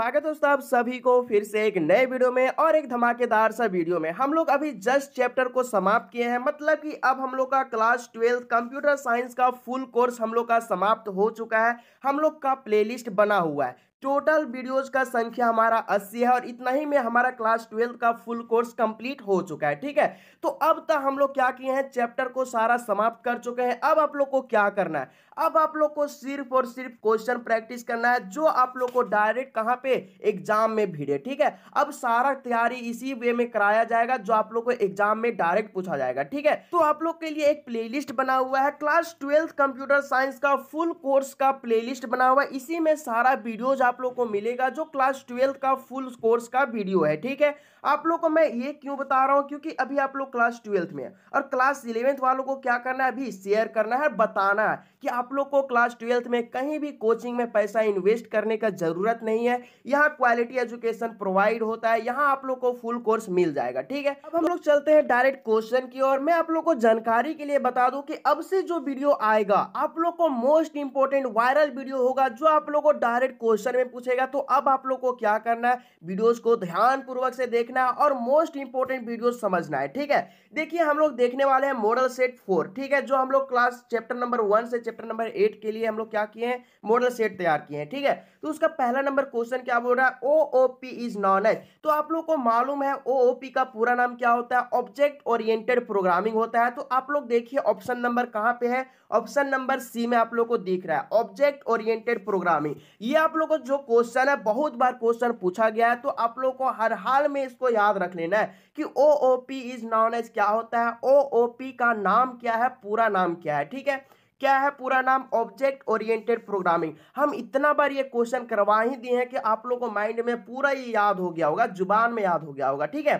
स्वागत दोस्तों आप सभी को फिर से एक नए वीडियो में और एक धमाकेदार सा वीडियो में हम लोग अभी जस्ट चैप्टर को समाप्त किए हैं मतलब कि अब हम लोग का क्लास ट्वेल्थ कंप्यूटर साइंस का फुल कोर्स हम लोग का समाप्त हो चुका है हम लोग का प्लेलिस्ट बना हुआ है टोटल वीडियोस का संख्या हमारा 80 है और इतना ही में हमारा क्लास ट्वेल्थ का फुल कोर्स कंप्लीट हो चुका है ठीक है तो अब तक हम लोग क्या किए हैं चैप्टर को सारा समाप्त कर चुके हैं अब आप लोग को क्या करना है अब आप लोग को सिर्फ और सिर्फ क्वेश्चन प्रैक्टिस करना है जो आप लोग को डायरेक्ट कहाँ पे एग्जाम में भिड़े ठीक है अब सारा तैयारी इसी वे में कराया जाएगा जो आप लोग को एग्जाम में डायरेक्ट पूछा जाएगा ठीक है तो आप लोग के लिए एक प्ले बना हुआ है क्लास ट्वेल्थ कंप्यूटर साइंस का फुल कोर्स का प्ले बना हुआ है इसी में सारा वीडियोज आप लोग को मिलेगा जो क्लास ट्वेल्थ का फुल कोर्स का वीडियो है ठीक है आप लोग को मैं ये क्यों बता रहा हूँ क्योंकि अभी आप लोग क्लास ट्वेल्थ में है और क्लास इलेवेंथ वालों को क्या करना है अभी शेयर करना है बताना है कि आप लोग को क्लास ट्वेल्थ में कहीं भी कोचिंग में पैसा इन्वेस्ट करने का जरूरत नहीं है यहाँ क्वालिटी एजुकेशन प्रोवाइड होता है यहाँ आप लोग को फुल कोर्स मिल जाएगा ठीक है अब हम लोग चलते हैं डायरेक्ट क्वेश्चन की ओर मैं आप लोग को जानकारी के लिए बता दूं कि अब से जो वीडियो आएगा आप लोग को मोस्ट इंपोर्टेंट वायरल वीडियो होगा जो आप लोग को डायरेक्ट क्वेश्चन में पूछेगा तो अब आप लोग को क्या करना है वीडियोस को ध्यान पूर्वक से देखना है और मोस्ट इंपॉर्टेंट वीडियोस समझना है ठीक है देखिए हम लोग देखने वाले हैं मॉडल सेट फोर ठीक है जो हम लोग क्लास चैप्टर नंबर वन से चैप्टर नंबर एट के लिए हम लोग क्या किए हैं मॉडल सेट तैयार किए हैं ठीक है तो उसका पहला नंबर क्वेश्चन क्या बोल रहा है O O P is known as तो आप लोग को मालूम है ओ ओ पी का पूरा नाम क्या होता है ऑब्जेक्ट ओरिएंटेड प्रोग्रामिंग होता है तो आप लोग देखिए ऑप्शन नंबर कहाँ पे है ऑप्शन नंबर सी में आप लोग को दिख रहा है ऑब्जेक्ट ओरिएंटेड प्रोग्रामिंग ये आप लोग को जो क्वेश्चन है बहुत बार क्वेश्चन पूछा गया है तो आप लोग को हर हाल में इसको याद रख लेना है कि O O P is known as क्या होता है ओ ओ पी का नाम क्या है पूरा नाम क्या है ठीक है क्या है पूरा नाम ऑब्जेक्ट ओरिएंटेड प्रोग्रामिंग हम इतना बार ये क्वेश्चन करवा ही दिए हैं कि आप लोगों को माइंड में पूरा ही याद हो गया होगा जुबान में याद हो गया होगा ठीक है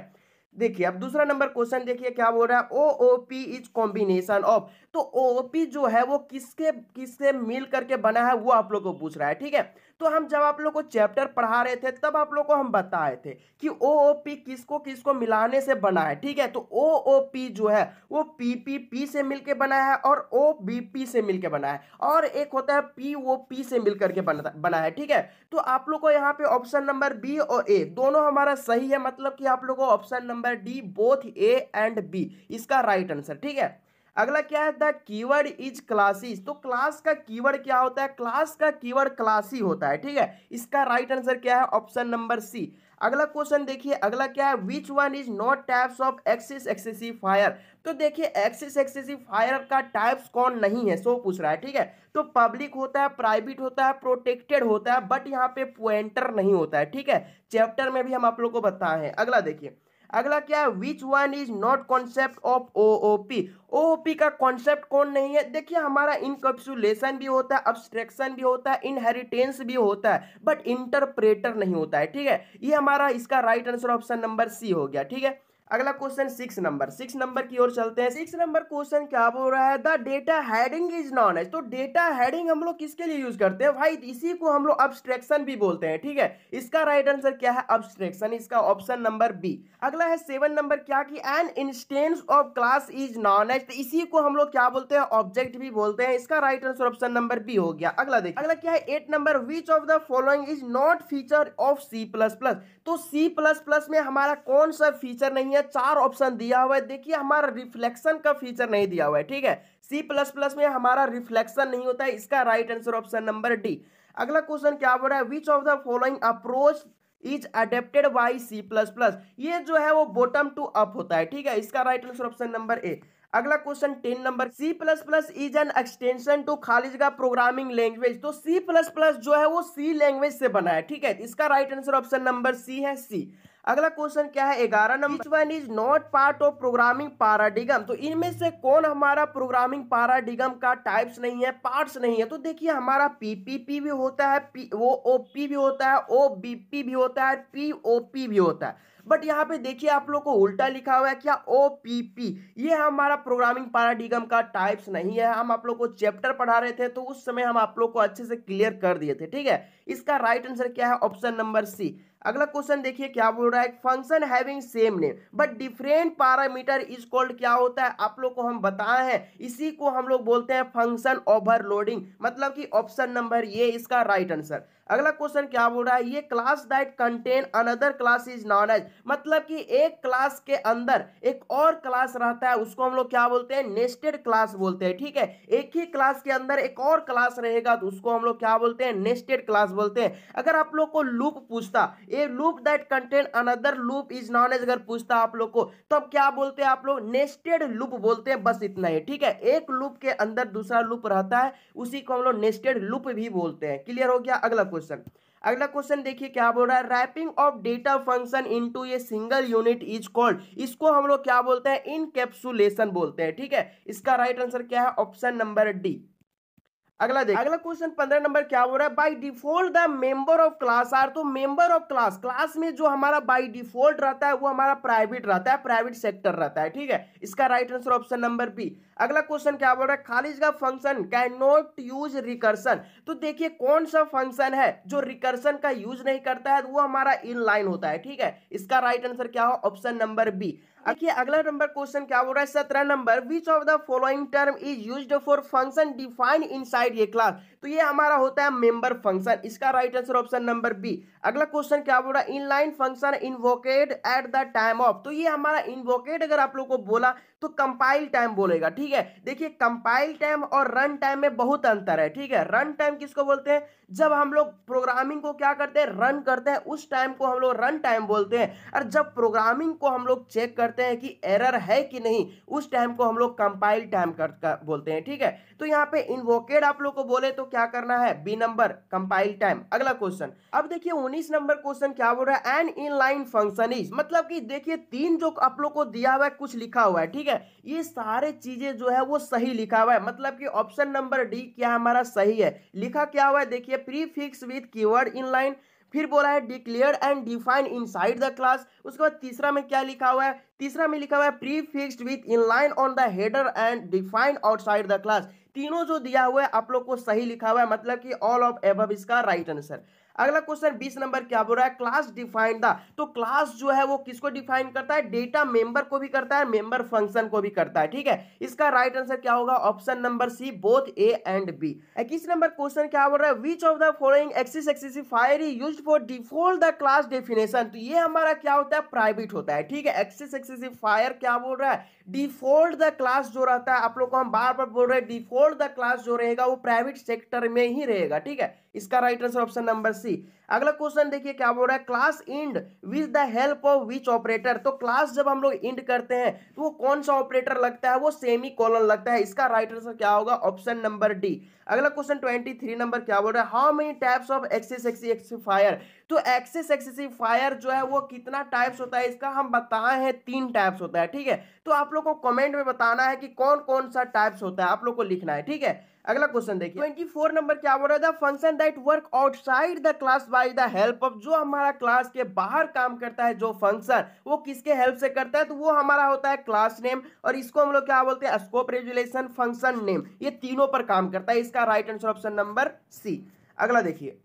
देखिए अब दूसरा नंबर क्वेश्चन देखिए क्या बोल रहा है O O P is combination of तो ओ पी जो है वो किसके किससे मिल करके बना है वो आप लोग को पूछ रहा है ठीक है तो हम जब आप लोग को चैप्टर पढ़ा रहे थे तब आप लोग को हम बताए थे कि ओ ओ पी किसको किसको मिलाने से बना है ठीक है तो ओ ओ पी जो है वो पी पी पी से मिलके बना है और ओ बी पी से मिलके बना है और एक होता है पी ओ पी से मिल करके बना बना है ठीक है तो आप लोग को यहाँ पे ऑप्शन नंबर बी और ए दोनों हमारा सही है मतलब कि आप लोग को option number D both A and B इसका राइट आंसर ठीक है अगला क्या है द कीवर्ड इज क्लासिस तो क्लास का कीवर्ड क्या होता है क्लास का कीवर्ड क्लासी होता है ठीक है इसका राइट आंसर क्या है ऑप्शन नंबर सी अगला क्वेश्चन देखिए अगला क्या है which one is not types of access specifier तो देखिए एक्सिस एक्सेसिव फायर का टाइप्स कौन नहीं है सो पूछ रहा है ठीक है तो पब्लिक होता है प्राइवेट होता है प्रोटेक्टेड होता है बट यहाँ पे पॉइंटर नहीं होता है ठीक है चैप्टर में भी हम आप लोग को बताए हैं अगला देखिए अगला क्या है which one is not concept of O O P O O P का कॉन्सेप्ट कौन नहीं है देखिए हमारा इनकप्सुलेशन भी होता है अब्स्ट्रेक्शन भी होता है इनहेरिटेंस भी होता है बट इंटरप्रेटर नहीं होता है ठीक है ये हमारा इसका right answer option number C हो गया ठीक है अगला question six number six number की ओर चलते हैं सिक्स नंबर क्वेश्चन क्या बोल रहा है the data hiding is known as तो डेटा हैडिंग हम लोग किसके लिए यूज करते हैं भाई इसी को हम लोग अब्सट्रेक्शन भी बोलते हैं ठीक है इसका राइट right आंसर क्या है अब्सट्रेक्शन इसका ऑप्शन नंबर बी अगला है सेवन नंबर क्या कि an instance of class is known as इसी को हम लोग क्या बोलते हैं ऑब्जेक्ट भी बोलते हैं इसका right answer option number B हो गया अगला देखिए अगला क्या है eight number which of the following is not feature of C plus plus तो सी प्लस प्लस में हमारा कौन सा फीचर नहीं है है चार ऑप्शन दिया हुआ है देखिए हमारा रिफ्लेक्शन का फीचर नहीं दिया हुआ है ठीक है सी प्लस प्लस में हमारा रिफ्लेक्शन नहीं होता है इसका right answer option number D अगला क्वेश्चन क्या बोल रहा है which of the following approach is adapted by C plus plus ये जो है वो बॉटम टू अप होता है ठीक है इसका right answer option number A अगला question ten number C plus plus is an extension to खालिज का प्रोग्रामिंग लैंग्वेज तो सी प्लस प्लस जो है वो सी लैंग्वेज से बना है ठीक है इसका right answer option number C है सी अगला क्वेश्चन क्या है ग्यारह number one is not part of programming paradigm तो इनमें से कौन हमारा प्रोग्रामिंग पाराडिगम का टाइप्स नहीं है पार्ट्स नहीं है तो देखिए हमारा पीपीपी भी होता है पी ओ ओ पी भी होता है ओ बी पी भी होता है पी ओ पी भी होता है बट यहाँ पे देखिए आप लोग को उल्टा लिखा हुआ है क्या ओ पी पी ये हमारा प्रोग्रामिंग पाराडिगम का टाइप्स नहीं है हम आप लोग को चैप्टर पढ़ा रहे थे तो उस समय हम आप लोग को अच्छे से क्लियर कर दिए थे ठीक है इसका राइट आंसर क्या है ऑप्शन नंबर सी अगला क्वेश्चन देखिए क्या बोल रहा है function having same name but different parameter is called क्या होता है आप लोग को हम बताए हैं इसी को हम लोग बोलते हैं फंक्शन ओवरलोडिंग मतलब कि ऑप्शन नंबर ये इसका राइट right आंसर अगला क्वेश्चन क्या बोल रहा है ये class that contain another class is known as मतलब कि एक क्लास के अंदर एक और क्लास रहता है उसको हम लोग क्या बोलते हैं नेस्टेड क्लास बोलते हैं ठीक है एक ही क्लास के अंदर एक और क्लास रहेगा तो उसको हम लोग क्या बोलते हैं नेस्टेड क्लास बोलते हैं अगर आप लोग को लूप पूछता a loop that contain another loop is known as अगर पूछता आप लोग को तो अब क्या बोलते हैं आप लोग नेस्टेड लूप बोलते हैं बस इतना ही ठीक है एक लूप के अंदर दूसरा लूप रहता है उसी को हम लोग नेस्टेड लूप भी बोलते हैं क्लियर हो गया अगला क्वेश्चन अगला क्वेश्चन देखिए क्या बोल रहा है wrapping of data function into a single unit is called इसको हम लोग क्या बोलते हैं इनकेप्सुलेशन बोलते हैं ठीक है इसका राइट आंसर क्या है ऑप्शन नंबर डी अगला देख अगला क्वेश्चन पंद्रह नंबर क्या हो रहा है by default the member of class are तो मेंबर ऑफ क्लास क्लास में जो हमारा बाई डिफॉल्ट रहता है वो हमारा प्राइवेट रहता है प्राइवेट सेक्टर रहता है ठीक है इसका right answer option number B अगला क्वेश्चन क्या बोल रहा है खालिज का function can not use recursion तो देखिए कौन सा फंक्शन है जो रिकर्सन का यूज नहीं करता है तो वो हमारा इनलाइन होता है ठीक है इसका राइट आंसर क्या हो ऑप्शन नंबर बी देखिए अगला नंबर क्वेश्चन क्या बोल रहा है सत्रह number which of the following term is used for function defined inside ये क्लास तो ये हमारा होता है मेंबर फंक्शन इसका right answer option number B अगला क्वेश्चन क्या बोल रहा है inline function invoked at the time of तो ये हमारा इन्वोकेट अगर आप लोग को बोला तो कंपाइल टाइम बोलेगा ठीक है देखिए कंपाइल टाइम और रन टाइम में बहुत अंतर है ठीक है रन टाइम किसको बोलते हैं जब हम लोग प्रोग्रामिंग को क्या करते हैं रन करते हैं उस टाइम को हम लोग रन टाइम बोलते हैं और जब प्रोग्रामिंग को हम लोग चेक करते हैं कि एरर है कि नहीं उस टाइम को हम लोग कंपाइल टाइम कर बोलते हैं ठीक है तो यहाँ पे इन्वोकेट आप लोग को बोले तो क्या करना है बी नंबर कंपाइल टाइम अगला क्वेश्चन अब देखिए उन्नीस नंबर क्वेश्चन क्या बोल रहा है an inline function is मतलब कि देखिए तीन जो आप लोग को दिया हुआ है कुछ लिखा हुआ है ठीक है ये सारे चीजें जो है वो सही लिखा हुआ है मतलब कि ऑप्शन नंबर डी क्या हमारा सही है लिखा क्या हुआ है देखिए prefix with keyword inline फिर बोला है declare and define inside the class उसके बाद तीसरा में क्या लिखा हुआ है तीसरा में लिखा हुआ है prefixed with inline on the header and define outside the class तीनों जो दिया हुआ है आप लोग को सही लिखा हुआ है मतलब कि ऑल ऑफ एब इसका राइट आंसर अगला क्वेश्चन बीस नंबर क्या बोल रहा है क्लास डिफाइन द तो क्लास जो है वो किसको डिफाइन करता है डेटा मेंबर को भी करता है मेंबर फंक्शन को भी करता है ठीक है इसका राइट right आंसर क्या होगा option number C both A and B इक्कीस नंबर क्वेश्चन क्या बोल रहा है which of the following access specifier use for default the class definition तो ये हमारा क्या होता है प्राइवेट होता है ठीक है एक्सिस एक्सिसिफायर क्या बोल रहा है डिफॉल्ट द क्लास जो रहता है आप लोग को हम बार बार बोल रहे हैं डिफॉल्ट द क्लास जो रहेगा वो प्राइवेट सेक्टर में ही रहेगा ठीक है इसका right answer option number assim, अगला क्वेश्चन देखिए क्या बोल रहा है class end with the help of which operator तो क्लास जब हम लोग इंड करते हैं तो वो कौन सा ऑपरेटर लगता है वो सेमी कॉलन लगता है इसका राइट आंसर क्या होगा ऑप्शन नंबर डी अगला क्वेश्चन ट्वेंटी थ्री नंबर क्या बोल रहा है how many types of access specifier तो एक्सेस एक्सिफायर जो है वो कितना टाइप्स होता है इसका हम बताए हैं तीन टाइप्स होता है ठीक है तो आप लोग को कॉमेंट में बताना है कि कौन कौन सा टाइप्स होता है आप लोग को लिखना है ठीक है अगला क्वेश्चन देखिए ट्वेंटी नंबर क्या बोल रहा है function that work outside the class by by the help of जो हमारा क्लास के बाहर काम करता है जो फंक्शन वो किसके हेल्प से करता है तो वो हमारा होता है क्लास नेम और इसको हम लोग क्या बोलते हैं स्कोप रेजुलेशन फंक्शन नेम ये तीनों पर काम करता है इसका right answer option number C अगला देखिए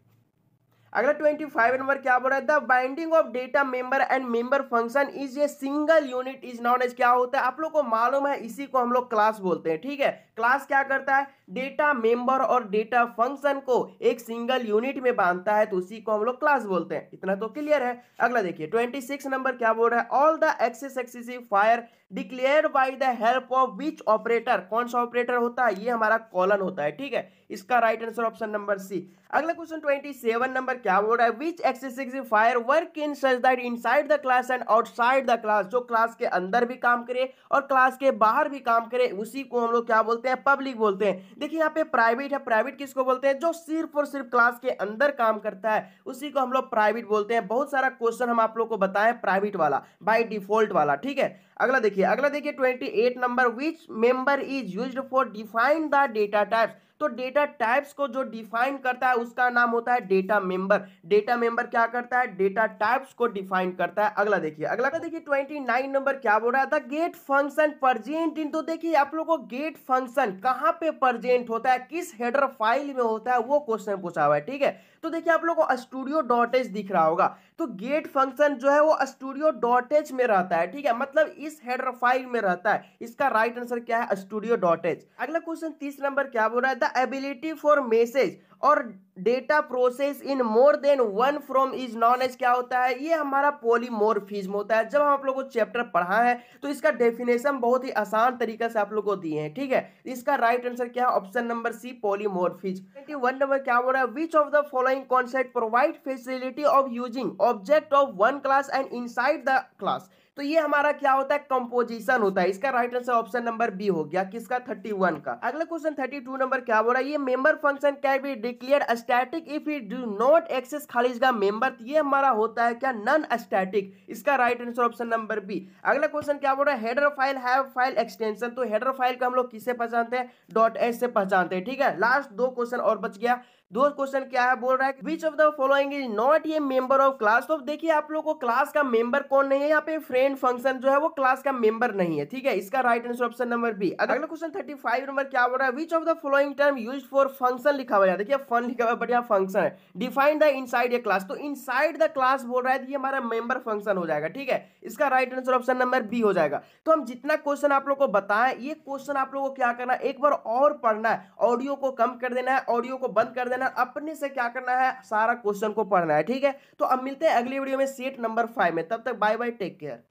अगला ट्वेंटी फाइव नंबर क्या बोल रहा है the binding of data member and member function is a single unit is known as क्या होता है आप लोग को मालूम है इसी को हम लोग क्लास बोलते हैं ठीक है क्लास क्या करता है डेटा मेंबर और डेटा फंक्शन को एक सिंगल यूनिट में बांधता है तो उसी को हम लोग क्लास बोलते हैं इतना तो क्लियर है अगला देखिए ट्वेंटी सिक्स नंबर क्या बोल रहा है all the access specifier declare by the help of which operator कौन सा ऑपरेटर होता है ये हमारा कॉलन होता है ठीक है इसका right answer option number C अगला क्वेश्चन ट्वेंटी सेवन नंबर क्या बोल रहा है which specifier work in such that side the class and outside the class जो क्लास के अंदर भी काम करे और क्लास के बाहर भी काम करे उसी को हम लोग क्या बोलते हैं पब्लिक बोलते हैं देखिए यहाँ पे प्राइवेट है प्राइवेट किसको बोलते हैं जो सिर्फ और सिर्फ क्लास के अंदर काम करता है उसी को हम लोग प्राइवेट बोलते हैं बहुत सारा क्वेश्चन हम आप लोग को बताएं प्राइवेट वाला बाई डिफॉल्ट वाला ठीक है अगला देखिए अगला देखिए twenty eight number which member is use for define the data types तो डेटा टाइप्स को जो डिफाइन करता है उसका नाम होता है डेटा मेंबर डेटा मेंबर क्या करता है डेटा टाइप्स को डिफाइन करता है अगला देखिए अगला तो देखिए ट्वेंटी नाइन नंबर क्या बोल रहा था गेट फंक्शन प्रजेंट इन तो देखिए आप लोगों को गेट फंक्शन कहाँ पे प्रजेंट होता है किस हेडर फाइल में होता है वो क्वेश्चन पूछा हुआ है ठीक है तो देखिए आप लोगों को स्टूडियो डॉट एच दिख रहा होगा तो गेट फंक्शन जो है वो स्टूडियो डॉट एच में रहता है ठीक है मतलब इस हेडर फाइल में रहता है इसका राइट आंसर क्या है स्टूडियो डॉट एच अगला क्वेश्चन तीस नंबर क्या बोल रहा है एबिलिटी फॉर मैसेज और data process in more than one from is known as क्या होता है ये हमारा पोलीमोरफिज्म होता है जब हम आप लोगों को चैप्टर पढ़ा है तो इसका डेफिनेशन बहुत ही आसान तरीके से आप लोगों को दिए हैं ठीक है इसका राइट right आंसर क्या है option number C polymorphism one number क्या बोल रहा है which of the following concept provide facility of using object of one class and inside the class तो ये हमारा क्या होता है कंपोजिशन होता है इसका right answer option number B हो गया किसका 31 का अगला क्वेश्चन 32 नंबर क्या बोल रहा है ये member function can be declare static if you do not access खालिज का मेंबर ये हमारा होता है क्या नॉन स्टैटिक इसका right answer option number B अगला क्वेश्चन क्या बोल रहा है header file have file extension तो हेडर फाइल का हम लोग किससे पहचानते हैं डॉट एस से पहचानते हैं ठीक है लास्ट दो क्वेश्चन और बच गया दो क्वेश्चन क्या है बोल रहा है which of the following is not ये मेंबर ऑफ क्लास तो देखिए आप लोगों को क्लास का मेंबर कौन नहीं है यहाँ पे फ्रेंड फंक्शन जो है वो क्लास का मेंबर नहीं है ठीक है इसका right answer option number B अगला क्वेश्चन थर्टी फाइव नंबर क्या बोल रहा है which of the following term use for function लिखा हुआ है देखिए फन लिखा हुआ है बट यहाँ फंक्शन है define the inside a class तो इन साइड द क्लास बोल रहा है ये हमारा मेंबर फंक्शन हो जाएगा ठीक है इसका right answer option number B हो जाएगा तो हम जितना क्वेश्चन आप लोग को बताए ये क्वेश्चन आप लोग को क्या करना एक बार और पढ़ना है ऑडियो को कम कर देना है ऑडियो को बंद कर देना देना अपने से क्या करना है सारा क्वेश्चन को पढ़ना है ठीक है तो अब मिलते हैं अगली वीडियो में सीट नंबर फाइव में तब तक बाय बाय टेक केयर